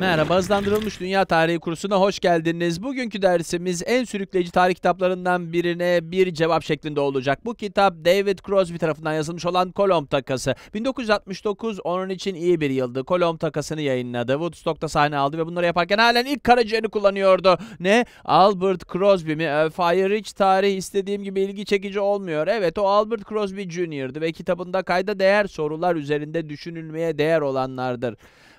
Merhaba hızlandırılmış dünya tarihi kursuna hoş geldiniz. Bugünkü dersimiz en sürükleyici tarih kitaplarından birine bir cevap şeklinde olacak. Bu kitap David Crosby tarafından yazılmış olan Kolomb Takası. 1969 onun için iyi bir yıldı. Kolomb Takası'nı yayınladı. Woodstock'ta sahne aldı ve bunları yaparken halen ilk karaciğerini kullanıyordu. Ne? Albert Crosby mi? E, Fire Rich tarih istediğim gibi ilgi çekici olmuyor. Evet o Albert Crosby Jr.'dı ve kitabında kayda değer sorular üzerinde düşünülmeye değer olanlardır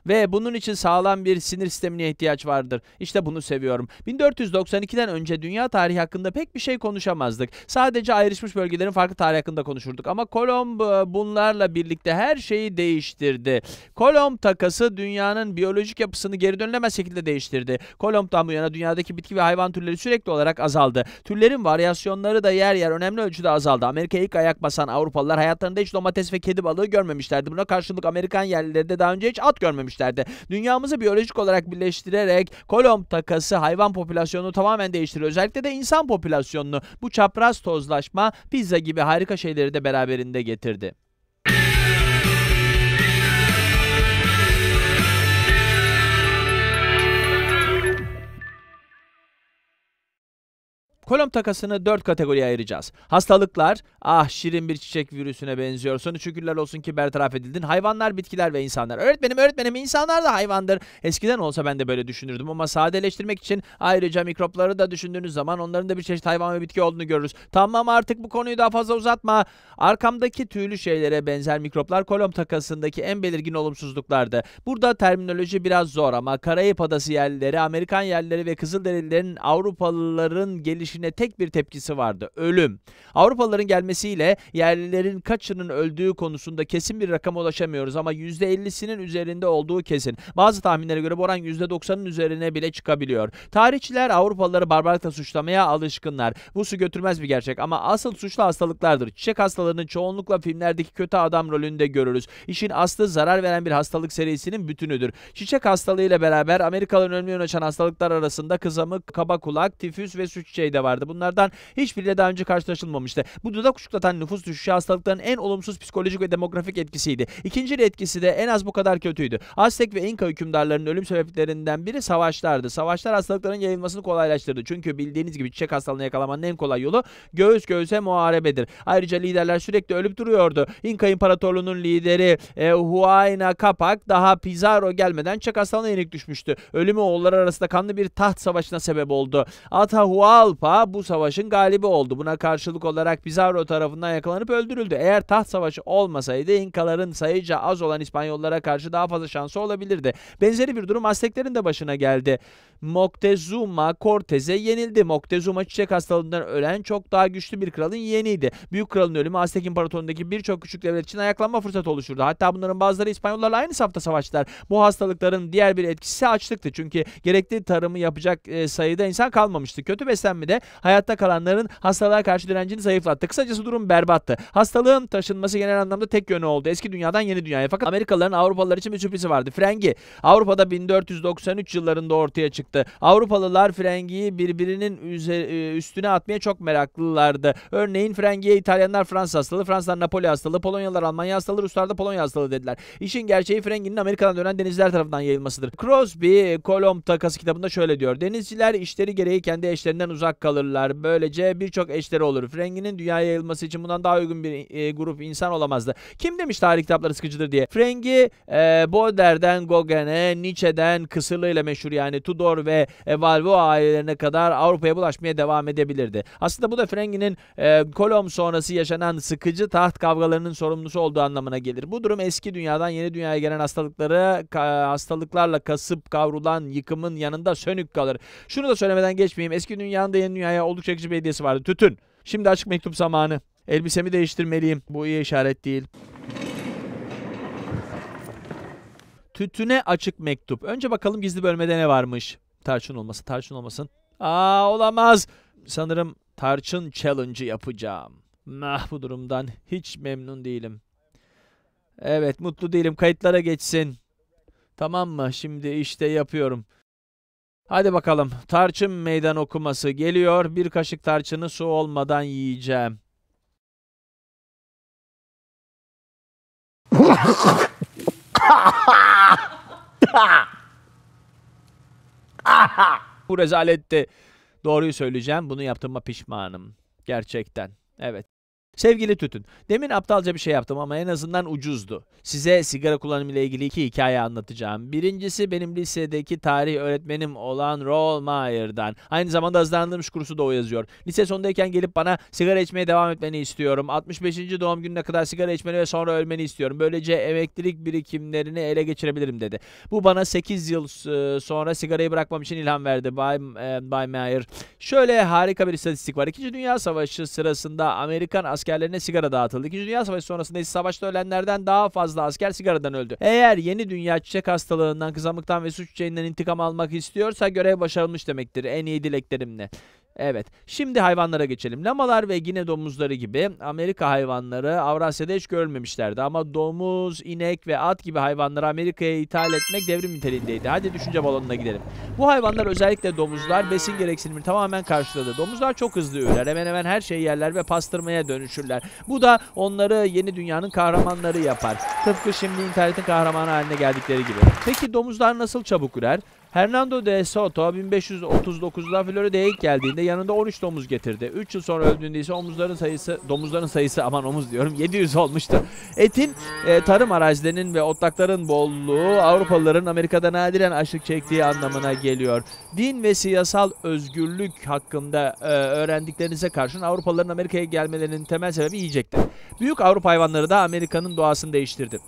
ve bunun için sağlam bir sinir sistemine ihtiyaç vardır. İşte bunu seviyorum. 1492'den önce dünya tarihi hakkında pek bir şey konuşamazdık. Sadece ayrışmış bölgelerin farklı tarihi hakkında konuşurduk ama Kolomb e, bunlarla birlikte her şeyi değiştirdi. Kolomb takası dünyanın biyolojik yapısını geri dönülemez şekilde değiştirdi. Kolomb'dan bu yana dünyadaki bitki ve hayvan türleri sürekli olarak azaldı. Türlerin varyasyonları da yer yer önemli ölçüde azaldı. Amerika'ya ilk ayak basan Avrupalılar hayatlarında hiç domates ve kedi balığı görmemişlerdi. Buna karşılık Amerikan yerlileri daha önce hiç at görmemişlerdi görmüşlerdi. Dünyamızı biyolojik olarak birleştirerek kolom takası hayvan popülasyonunu tamamen değiştiriyor. Özellikle de insan popülasyonunu. Bu çapraz tozlaşma pizza gibi harika şeyleri de beraberinde getirdi. Kolom takasını dört kategoriye ayıracağız. Hastalıklar, ah şirin bir çiçek virüsüne benziyor. Sonu şükürler olsun ki bertaraf edildin. Hayvanlar, bitkiler ve insanlar. Öğretmenim, öğretmenim insanlar da hayvandır. Eskiden olsa ben de böyle düşünürdüm ama sadeleştirmek için ayrıca mikropları da düşündüğünüz zaman onların da bir çeşit hayvan ve bitki olduğunu görürüz. Tamam artık bu konuyu daha fazla uzatma. Arkamdaki tüylü şeylere benzer mikroplar kolom takasındaki en belirgin olumsuzluklardı. Burada terminoloji biraz zor ama Karayip Adası yerlileri, Amerikan yerlileri ve Kızılderililerin Avrupalıların geliş ateşine tek bir tepkisi vardı. Ölüm. Avrupalıların gelmesiyle yerlilerin kaçının öldüğü konusunda kesin bir rakama ulaşamıyoruz ama %50'sinin üzerinde olduğu kesin. Bazı tahminlere göre bu oran %90'ın üzerine bile çıkabiliyor. Tarihçiler Avrupalıları barbarlıkla suçlamaya alışkınlar. Bu su götürmez bir gerçek ama asıl suçlu hastalıklardır. Çiçek hastalarının çoğunlukla filmlerdeki kötü adam rolünde görürüz. İşin aslı zarar veren bir hastalık serisinin bütünüdür. Çiçek hastalığıyla beraber Amerikalıların önemli yön hastalıklar arasında kızamık, kaba kulak, tifüs ve su çiçeği de var vardı. Bunlardan hiçbiriyle daha önce karşılaşılmamıştı. Bu dudak uçuklatan nüfus düşüşü hastalıkların en olumsuz psikolojik ve demografik etkisiydi. İkinci etkisi de en az bu kadar kötüydü. Aztek ve İnka hükümdarlarının ölüm sebeplerinden biri savaşlardı. Savaşlar hastalıkların yayılmasını kolaylaştırdı. Çünkü bildiğiniz gibi çiçek hastalığına yakalamanın en kolay yolu göğüs göğüse muharebedir. Ayrıca liderler sürekli ölüp duruyordu. İnka İmparatorluğu'nun lideri e, Huayna Kapak daha Pizarro gelmeden Çak hastalığına yenik düşmüştü. Ölümü oğulları arasında kanlı bir taht savaşına sebep oldu. Atahualpa Sava bu savaşın galibi oldu. Buna karşılık olarak Pizarro tarafından yakalanıp öldürüldü. Eğer taht savaşı olmasaydı İnkaların sayıca az olan İspanyollara karşı daha fazla şansı olabilirdi. Benzeri bir durum Azteklerin de başına geldi. Moctezuma Cortez'e yenildi. Moctezuma çiçek hastalığından ölen çok daha güçlü bir kralın yeğeniydi. Büyük kralın ölümü Aztek İmparatorluğundaki birçok küçük devlet için ayaklanma fırsatı oluşturdu. Hatta bunların bazıları İspanyollarla aynı safta savaştılar. Bu hastalıkların diğer bir etkisi açlıktı. Çünkü gerekli tarımı yapacak e, sayıda insan kalmamıştı. Kötü beslenme de hayatta kalanların hastalığa karşı direncini zayıflattı. Kısacası durum berbattı. Hastalığın taşınması genel anlamda tek yönü oldu. Eski dünyadan yeni dünyaya. Fakat Amerikalıların Avrupalılar için bir sürprizi vardı. Frengi Avrupa'da 1493 yıllarında ortaya çıktı. Avrupalılar frengiyi birbirinin e, üstüne atmaya çok meraklılardı. Örneğin frengiye İtalyanlar Fransa hastalığı, Fransızlar Napoli hastalığı, Polonyalılar Almanya hastalığı, Ruslar da Polonya hastalığı dediler. İşin gerçeği frenginin Amerika'dan dönen denizler tarafından yayılmasıdır. Crosby, Kolomb takası kitabında şöyle diyor. Denizciler işleri gereği kendi eşlerinden uzak kalır alırlar. Böylece birçok eşleri olur. Frengi'nin dünyaya yayılması için bundan daha uygun bir e, grup insan olamazdı. Kim demiş tarih kitapları sıkıcıdır diye. Frengi e, Baudelaire'den Gauguin'e, Nietzsche'den Kısırlı meşhur yani Tudor ve e, Valvo ailelerine kadar Avrupa'ya bulaşmaya devam edebilirdi. Aslında bu da Frengi'nin e, Kolomb sonrası yaşanan sıkıcı taht kavgalarının sorumlusu olduğu anlamına gelir. Bu durum eski dünyadan yeni dünyaya gelen hastalıkları ka, hastalıklarla kasıp kavrulan yıkımın yanında sönük kalır. Şunu da söylemeden geçmeyeyim. Eski dünyanın da yeni dünyanın dünyaya oldukça çekici bir hediyesi vardı. Tütün. Şimdi açık mektup zamanı. Elbisemi değiştirmeliyim. Bu iyi işaret değil. Tütüne açık mektup. Önce bakalım gizli bölmede ne varmış. Tarçın olması, tarçın olmasın. Aa olamaz. Sanırım tarçın challenge yapacağım. Nah bu durumdan hiç memnun değilim. Evet mutlu değilim. Kayıtlara geçsin. Tamam mı? Şimdi işte yapıyorum. Hadi bakalım tarçın meydan okuması geliyor. Bir kaşık tarçını su olmadan yiyeceğim. Bu rezaletti. Doğruyu söyleyeceğim. Bunu yaptığıma pişmanım. Gerçekten. Evet. Sevgili Tütün, demin aptalca bir şey yaptım ama en azından ucuzdu. Size sigara kullanımı ile ilgili iki hikaye anlatacağım. Birincisi benim lisedeki tarih öğretmenim olan Rollmeyer'dan. Aynı zamanda hızlandırmış kursu da o yazıyor. Lise sondayken gelip bana sigara içmeye devam etmeni istiyorum. 65. doğum gününe kadar sigara içmeni ve sonra ölmeni istiyorum. Böylece emeklilik birikimlerini ele geçirebilirim dedi. Bu bana 8 yıl e, sonra sigarayı bırakmam için ilham verdi Bay, e, Bay Meyer. Şöyle harika bir istatistik var. İkinci Dünya Savaşı sırasında Amerikan asker askerlerine sigara dağıtıldı. İkinci Dünya Savaşı sonrasında ise savaşta ölenlerden daha fazla asker sigaradan öldü. Eğer yeni dünya çiçek hastalığından, kızamıktan ve suç çiçeğinden intikam almak istiyorsa görev başarılmış demektir en iyi dileklerimle. Evet. Şimdi hayvanlara geçelim. Lamalar ve gine domuzları gibi Amerika hayvanları Avrasya'da hiç görmemişlerdi. Ama domuz, inek ve at gibi hayvanları Amerika'ya ithal etmek devrim niteliğindeydi. Hadi düşünce balonuna gidelim. Bu hayvanlar özellikle domuzlar besin gereksinimini tamamen karşıladı. Domuzlar çok hızlı ürer. Hemen hemen her şeyi yerler ve pastırmaya dönüşürler. Bu da onları yeni dünyanın kahramanları yapar. Tıpkı şimdi internetin kahramanı haline geldikleri gibi. Peki domuzlar nasıl çabuk ürer? Hernando de Soto 1539'da Florida'ya ilk geldiğinde yanında 13 domuz getirdi. 3 yıl sonra öldüğünde ise omuzların sayısı, domuzların sayısı aman omuz diyorum 700 olmuştu. Etin, e, tarım arazilerinin ve otlakların bolluğu Avrupalıların Amerika'da nadiren açlık çektiği anlamına geliyor. Din ve siyasal özgürlük hakkında e, öğrendiklerinize karşın Avrupalıların Amerika'ya gelmelerinin temel sebebi yiyecekti. Büyük Avrupa hayvanları da Amerika'nın doğasını değiştirdi.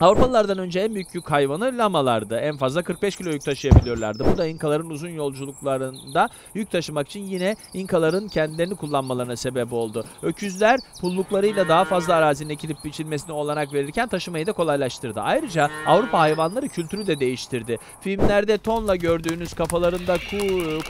Avrupalılardan önce en büyük yük hayvanı lamalardı. En fazla 45 kilo yük taşıyabiliyorlardı. Bu da İnkaların uzun yolculuklarında yük taşımak için yine İnkaların kendilerini kullanmalarına sebep oldu. Öküzler pulluklarıyla daha fazla arazinin ekilip biçilmesine olanak verirken taşımayı da kolaylaştırdı. Ayrıca Avrupa hayvanları kültürü de değiştirdi. Filmlerde tonla gördüğünüz kafalarında ku,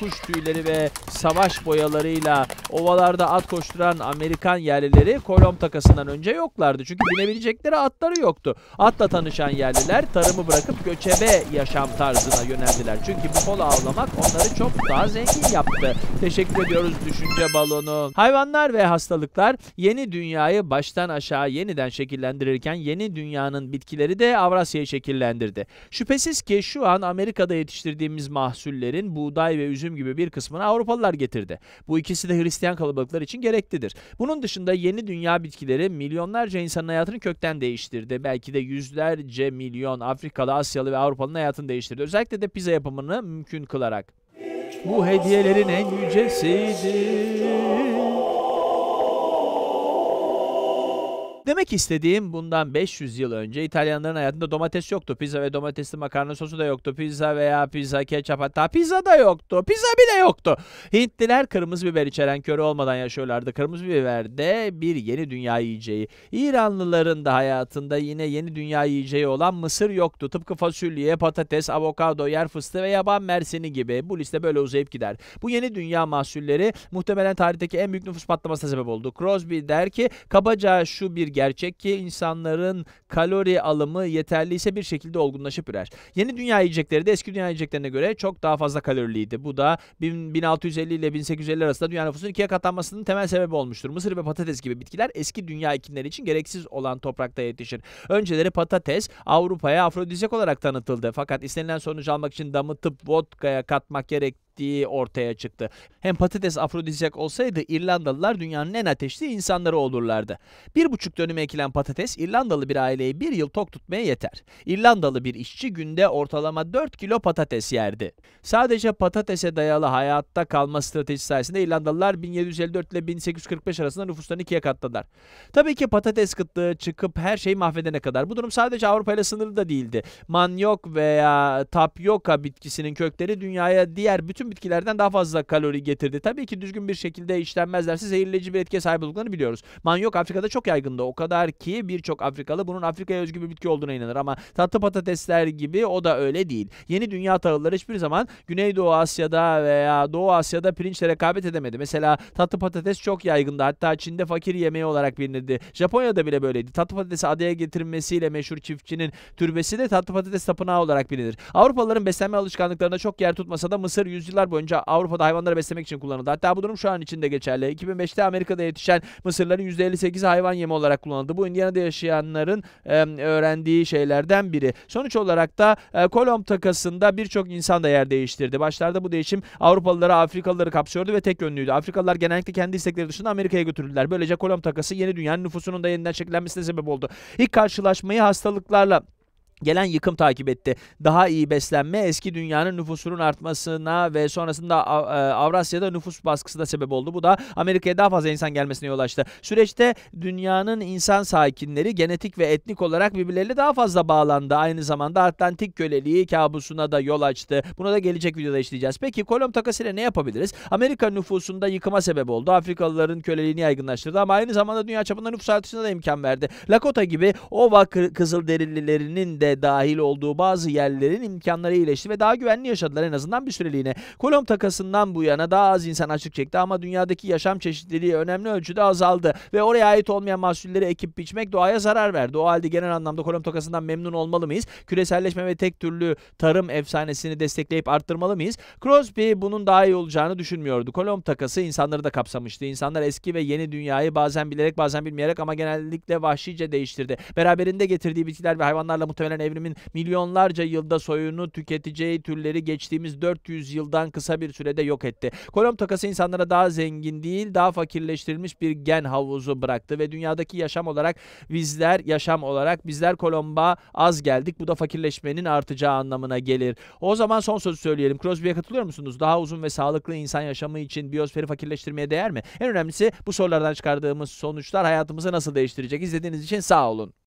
kuş tüyleri ve savaş boyalarıyla ovalarda at koşturan Amerikan yerlileri kolom takasından önce yoklardı. Çünkü binebilecekleri atları yoktu. At tarımla tanışan yerliler tarımı bırakıp göçebe yaşam tarzına yöneldiler. Çünkü bu buffalo avlamak onları çok daha zengin yaptı. Teşekkür ediyoruz düşünce balonu. Hayvanlar ve hastalıklar yeni dünyayı baştan aşağı yeniden şekillendirirken yeni dünyanın bitkileri de Avrasya'yı şekillendirdi. Şüphesiz ki şu an Amerika'da yetiştirdiğimiz mahsullerin buğday ve üzüm gibi bir kısmını Avrupalılar getirdi. Bu ikisi de Hristiyan kalabalıklar için gereklidir. Bunun dışında yeni dünya bitkileri milyonlarca insanın hayatını kökten değiştirdi. Belki de yüz yüzlerce milyon Afrikalı, Asyalı ve Avrupalı'nın hayatını değiştirdi. Özellikle de pizza yapımını mümkün kılarak. Bu hediyelerin en yücesidir. Demek istediğim bundan 500 yıl önce İtalyanların hayatında domates yoktu. Pizza ve domatesli makarna sosu da yoktu. Pizza veya pizza ketçap hatta pizza da yoktu. Pizza bile yoktu. Hintliler kırmızı biber içeren köre olmadan yaşıyorlardı. Kırmızı biber de bir yeni dünya yiyeceği. İranlıların da hayatında yine yeni dünya yiyeceği olan mısır yoktu. Tıpkı fasulye, patates, avokado, yer fıstığı ve yaban mersini gibi. Bu liste böyle uzayıp gider. Bu yeni dünya mahsulleri muhtemelen tarihteki en büyük nüfus patlamasına sebep oldu. Crosby der ki kabaca şu bir Gerçek ki insanların kalori alımı yeterliyse bir şekilde olgunlaşıp ürer. Yeni dünya yiyecekleri de eski dünya yiyeceklerine göre çok daha fazla kaloriliydi. Bu da 1650 ile 1850 arasında dünya nüfusunun ikiye katlanmasının temel sebebi olmuştur. Mısır ve patates gibi bitkiler eski dünya ikinleri için gereksiz olan toprakta yetişir. Önceleri patates Avrupa'ya afrodizyak olarak tanıtıldı. Fakat istenilen sonucu almak için damıtıp vodkaya katmak gerektiği ettiği ortaya çıktı. Hem patates afrodizyak olsaydı İrlandalılar dünyanın en ateşli insanları olurlardı. Bir buçuk dönüme ekilen patates İrlandalı bir aileyi bir yıl tok tutmaya yeter. İrlandalı bir işçi günde ortalama 4 kilo patates yerdi. Sadece patatese dayalı hayatta kalma stratejisi sayesinde İrlandalılar 1754 ile 1845 arasında nüfuslarını ikiye katladılar. Tabii ki patates kıtlığı çıkıp her şeyi mahvedene kadar. Bu durum sadece Avrupa ile sınırlı da değildi. Manyok veya tapyoka bitkisinin kökleri dünyaya diğer bütün bitkilerden daha fazla kalori getirdi. Tabii ki düzgün bir şekilde işlenmezlerse zehirleyici bir etkiye sahip olduklarını biliyoruz. Manyok Afrika'da çok yaygındı. O kadar ki birçok Afrikalı bunun Afrika'ya özgü bir bitki olduğuna inanır ama tatlı patatesler gibi o da öyle değil. Yeni dünya tahılları hiçbir zaman Güneydoğu Asya'da veya Doğu Asya'da pirinçle rekabet edemedi. Mesela tatlı patates çok yaygındı. Hatta Çin'de fakir yemeği olarak bilinirdi. Japonya'da bile böyleydi. Tatlı patatesi adaya getirilmesiyle meşhur çiftçinin türbesi de tatlı patates tapınağı olarak bilinir. Avrupalıların beslenme alışkanlıklarında çok yer tutmasa da Mısır yüzyıl yüzyıllar boyunca Avrupa'da hayvanları beslemek için kullanıldı. Hatta bu durum şu an için de geçerli. 2005'te Amerika'da yetişen mısırların %58 hayvan yemi olarak kullanıldı. Bu Indiana'da yaşayanların e, öğrendiği şeylerden biri. Sonuç olarak da e, Kolomb takasında birçok insan da yer değiştirdi. Başlarda bu değişim Avrupalıları, Afrikalıları kapsıyordu ve tek yönlüydü. Afrikalılar genellikle kendi istekleri dışında Amerika'ya götürüldüler. Böylece Kolomb takası yeni dünyanın nüfusunun da yeniden şekillenmesine sebep oldu. İlk karşılaşmayı hastalıklarla gelen yıkım takip etti. Daha iyi beslenme eski dünyanın nüfusunun artmasına ve sonrasında e, Avrasya'da nüfus baskısı da sebep oldu. Bu da Amerika'ya daha fazla insan gelmesine yol açtı. Süreçte dünyanın insan sakinleri genetik ve etnik olarak birbirleriyle daha fazla bağlandı. Aynı zamanda Atlantik köleliği kabusuna da yol açtı. Buna da gelecek videoda işleyeceğiz. Peki Kolomb takasıyla ne yapabiliriz? Amerika nüfusunda yıkıma sebep oldu. Afrikalıların köleliğini yaygınlaştırdı ama aynı zamanda dünya çapında nüfus artışına da imkan verdi. Lakota gibi Ova Kızılderililerinin de dahil olduğu bazı yerlerin imkanları iyileşti ve daha güvenli yaşadılar en azından bir süreliğine. Kolomb takasından bu yana daha az insan açık çekti ama dünyadaki yaşam çeşitliliği önemli ölçüde azaldı ve oraya ait olmayan mahsulleri ekip biçmek doğaya zarar verdi. O halde genel anlamda kolomb takasından memnun olmalı mıyız? Küreselleşme ve tek türlü tarım efsanesini destekleyip arttırmalı mıyız? Crosby bunun daha iyi olacağını düşünmüyordu. Kolomb takası insanları da kapsamıştı. İnsanlar eski ve yeni dünyayı bazen bilerek bazen bilmeyerek ama genellikle vahşice değiştirdi. Beraberinde getirdiği bitkiler ve hayvanlarla muhtemelen rağmen evrimin milyonlarca yılda soyunu tüketeceği türleri geçtiğimiz 400 yıldan kısa bir sürede yok etti. Kolomb takası insanlara daha zengin değil, daha fakirleştirilmiş bir gen havuzu bıraktı ve dünyadaki yaşam olarak bizler yaşam olarak bizler Kolomba az geldik. Bu da fakirleşmenin artacağı anlamına gelir. O zaman son sözü söyleyelim. Crosby'ye katılıyor musunuz? Daha uzun ve sağlıklı insan yaşamı için biyosferi fakirleştirmeye değer mi? En önemlisi bu sorulardan çıkardığımız sonuçlar hayatımızı nasıl değiştirecek? İzlediğiniz için sağ olun.